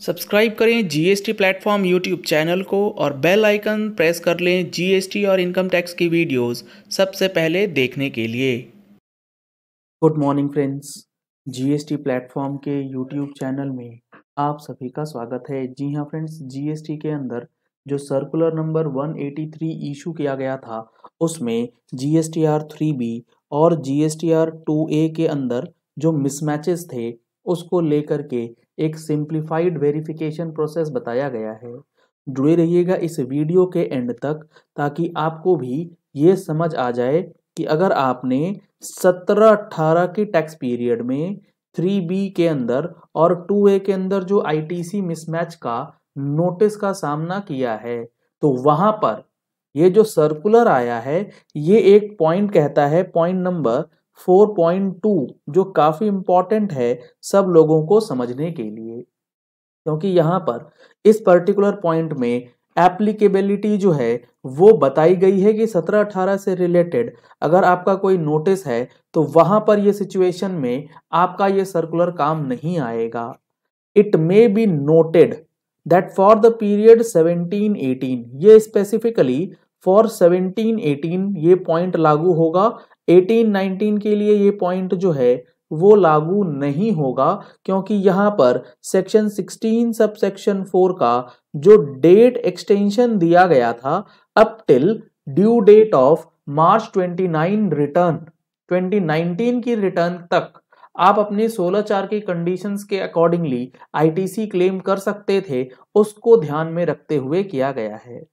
subscribe करें GST platform YouTube channel को और बेल आइकन प्रेस कर लें जीएसटी और इनकम टैक्स की वीडियोस सबसे पहले देखने के लिए good morning friends GST platform के यूट्यूब चैनल में आप सभी का स्वागत है जी हाँ फ्रेंड्स जीएसटी के अंदर जो सर्कुलर नंबर 183 इशू किया गया था उसमें G S T R three B और G S T R two A के अंदर जो मिसमैचेस थे उसको लेकर के एक सिंप्लीफाइड वेरिफिकेशन प्रोसेस बताया गया है जुड़े रहिएगा इस वीडियो के एंड तक ताकि आपको भी ये समझ आ जाए कि अगर आपने 17-18 के टैक्स पीरियड में 3B के अंदर और 2A के अंदर जो सी मिसमैच का नोटिस का सामना किया है तो वहां पर ये जो सर्कुलर आया है ये एक पॉइंट कहता है पॉइंट नंबर 4.2 जो काफ़ी इंपॉर्टेंट है सब लोगों को समझने के लिए क्योंकि यहां पर इस पर्टिकुलर पॉइंट में एप्लीकेबिलिटी जो है वो बताई गई है कि 17-18 से रिलेटेड अगर आपका कोई नोटिस है तो वहां पर ये सिचुएशन में आपका ये सर्कुलर काम नहीं आएगा it may be noted that for the period 17-18 ये स्पेसिफिकली फॉर 17-18 ये पॉइंट लागू होगा एटीन नाइनटीन के लिए ये पॉइंट जो है वो लागू नहीं होगा क्योंकि यहाँ पर सेक्शन 16 सब सेक्शन 4 का जो डेट एक्सटेंशन दिया गया था up till due date of March 29 return 2019 की रिटर्न तक आप अपने सोलह चार की कंडीशंस के अकॉर्डिंगली आईटीसी क्लेम कर सकते थे उसको ध्यान में रखते हुए किया गया है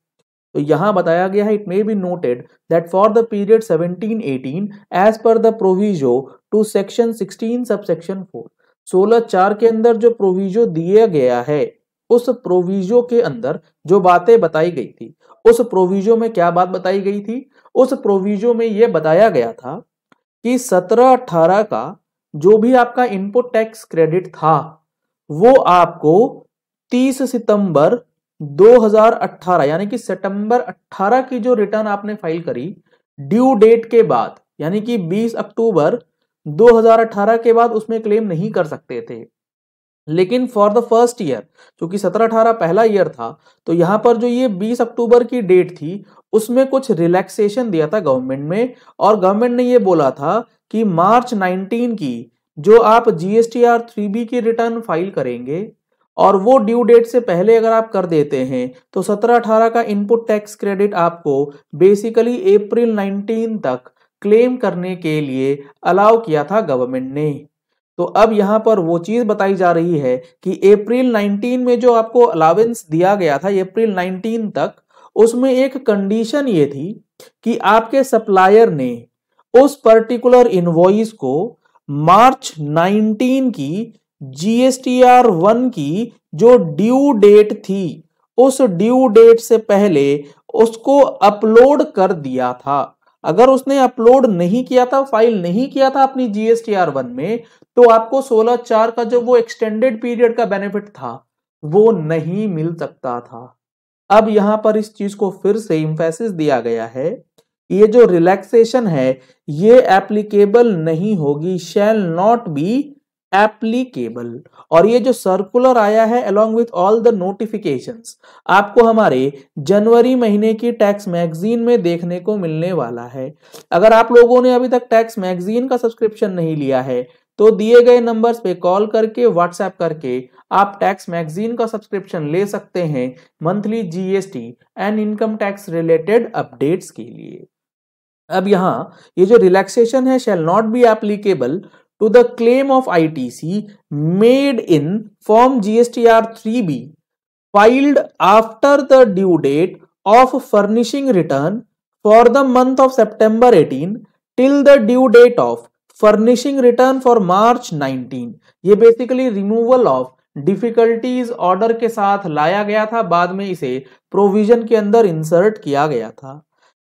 तो यहाँ बताया गया है it may be noted that for the period 17-18 as per the proviso to section 16 sub section 4 सोलह चार के अंदर जो प्रोविजो दिया गया है उस प्रोविजो के अंदर जो बातें बताई गई थी उस प्रोविजो में क्या बात बताई गई थी उस प्रोविजो में यह बताया गया था कि 17-18 का जो भी आपका इनपुट टैक्स क्रेडिट था वो आपको 30 सितंबर 2018 यानी कि सितंबर 18 की जो रिटर्न आपने फाइल करी ड्यू डेट के बाद यानी कि 20 अक्टूबर 2018 के बाद उसमें क्लेम नहीं कर सकते थे लेकिन फॉर द फर्स्ट ईयर क्योंकि सत्रह अठारह पहला ईयर था तो यहां पर जो ये बीस अक्टूबर की डेट थी उसमें कुछ रिलैक्सेशन दिया था गवर्नमेंट में और गवर्नमेंट ने यह बोला था कि मार्च 19 की जो आप जीएसटी आर थ्री बी की रिटर्न फाइल करेंगे और वो ड्यू डेट से पहले अगर आप कर देते हैं तो सत्रह अठारह का इनपुट टैक्स क्रेडिट आपको बेसिकली अप्रैल नाइनटीन तक क्लेम करने के लिए अलाउ किया था गवर्नमेंट ने तो अब यहाँ पर वो चीज़ बताई जा रही है कि अप्रैल 19 में जो आपको अलाउेंस दिया गया था अप्रैल 19 तक उसमें एक कंडीशन ये थी कि आपके सप्लायर ने उस पर्टिकुलर इन्वॉइस को मार्च 19 की जीएसटीआर वन की जो ड्यू डेट थी उस ड्यू डेट से पहले उसको अपलोड कर दिया था अगर उसने अपलोड नहीं किया था फाइल नहीं किया था अपनी जीएसटीआर वन में तो आपको सोलह चार का जो वो एक्सटेंडेड पीरियड का बेनिफिट था वो नहीं मिल सकता था अब यहां पर इस चीज को फिर से इम्फेसिस दिया गया है ये जो रिलैक्सेशन है ये एप्लीकेबल नहीं होगी शैल नॉट बी एप्लीकेबल और ये जो सर्कुलर आया है along with all the notification आपको हमारे जनवरी महीने की टैक्स मैगजीन में देखने को मिलने वाला है अगर आप लोगों ने अभी तक टैक्स मैगजीन का सब्सक्रिप्शन नहीं लिया है तो दिए गए नंबर्स पे कॉल करके व्हाट्सएप करके आप टैक्स मैगजीन का सब्सक्रिप्शन ले सकते हैं monthly GST and income tax related updates के लिए अब यहाँ ये जो रिलैक्सेशन है shall not be applicable to the claim of ITC made in Form GSTR 3B filed after the due date of furnishing return for the month of September 18 till the due date of furnishing return for March 19 ये basically removal of difficulties order के साथ लाया गया था बाद में इसे provision के अंदर इंसर्ट किया गया था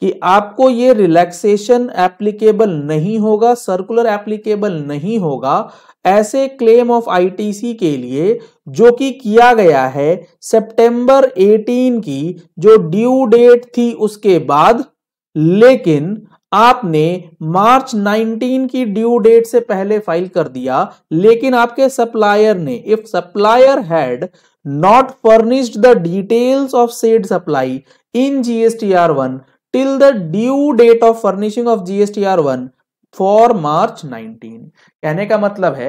कि आपको ये रिलैक्सेशन एप्लीकेबल नहीं होगा सर्कुलर एप्लीकेबल नहीं होगा ऐसे क्लेम ऑफ आईटीसी के लिए जो कि किया गया है सितंबर 18 की जो ड्यू डेट थी उसके बाद लेकिन आपने मार्च 19 की ड्यू डेट से पहले फाइल कर दिया लेकिन आपके सप्लायर ने if supplier had not furnished the details of said supply in GSTR one till the due date of furnishing of GST R one for March 19 कहने का मतलब है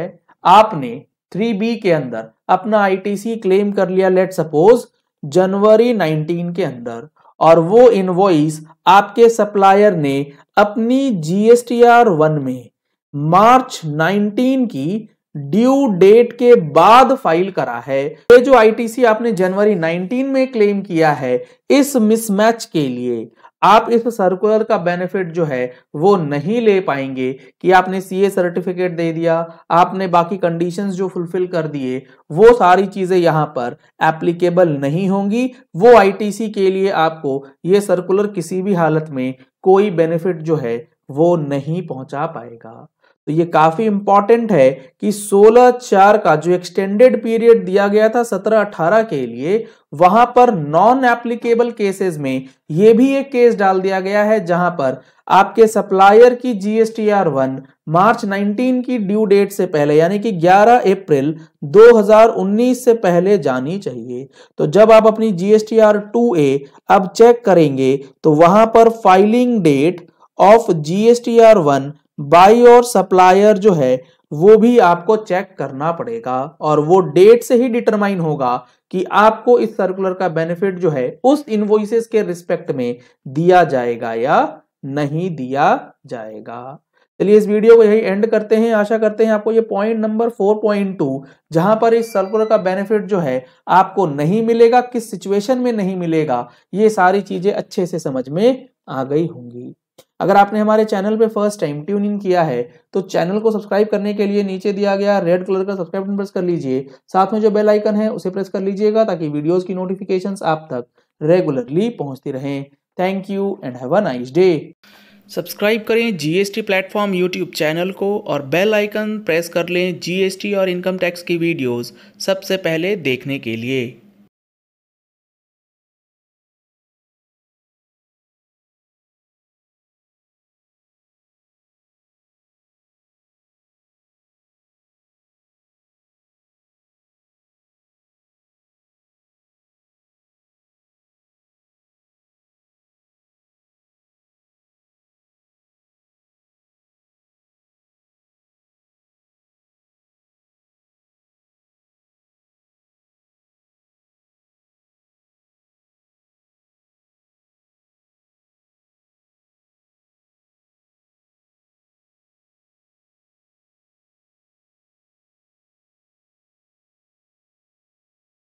आपने 3B के अंदर अपना आईटीसी क्लेम कर लिया लेट सपोज जनवरी 19 के अंदर और वो इनवॉइस आपके सप्लायर ने अपनी जीएसटी आर वन में मार्च 19 की ड्यू डेट के बाद फाइल करा है ये जो आईटीसी आपने जनवरी 19 में क्लेम किया है इस मिसमैच के लिए आप इस सर्कुलर का बेनिफिट जो है वो नहीं ले पाएंगे कि आपने सीए सर्टिफिकेट दे दिया आपने बाकी कंडीशंस जो फुलफिल कर दिए वो सारी चीजें यहां पर एप्लीकेबल नहीं होंगी वो आईटीसी के लिए आपको ये सर्कुलर किसी भी हालत में कोई बेनिफिट जो है वो नहीं पहुंचा पाएगा तो ये काफी इंपॉर्टेंट है कि 16 चार का जो एक्सटेंडेड पीरियड दिया गया था 17 18 के लिए वहां पर नॉन एप्लीकेबल केसेस में ये भी एक केस डाल दिया गया है जहां पर आपके सप्लायर की जीएसटी आर वन मार्च 19 की ड्यू डेट से पहले यानी कि 11 अप्रैल 2019 से पहले जानी चाहिए तो जब आप अपनी जीएसटी आर टू ए अब चेक करेंगे तो वहां पर filing date of GST R one by और सप्लायर जो है वो भी आपको चेक करना पड़ेगा और वो डेट से ही डिटरमाइन होगा कि आपको इस सर्कुलर का बेनिफिट जो है उस इनवॉइसेस के रिस्पेक्ट में दिया जाएगा या नहीं दिया जाएगा चलिए इस वीडियो को यही एंड करते हैं आशा करते हैं आपको ये पॉइंट नंबर 4.2 जहां पर इस सर्कुलर का बेनिफिट जो है आपको नहीं मिलेगा किस सिचुएशन में नहीं मिलेगा ये सारी चीजें अच्छे से समझ में आ गई होंगी अगर आपने हमारे चैनल पे फर्स्ट टाइम ट्यून इन किया है तो चैनल को सब्सक्राइब करने के लिए नीचे दिया गया रेड कलर का सब्सक्राइब बटन प्रेस कर लीजिए साथ में जो बेल आइकन है उसे प्रेस कर लीजिएगा ताकि वीडियोस की नोटिफिकेशन आप तक रेगुलरली पहुंचती रहें thank you and have a nice day subscribe करें जीएसटी प्लेटफॉर्म यूट्यूब चैनल को और बेल आइकन प्रेस कर लें जीएसटी और इनकम टैक्स की वीडियोज सबसे पहले देखने के लिए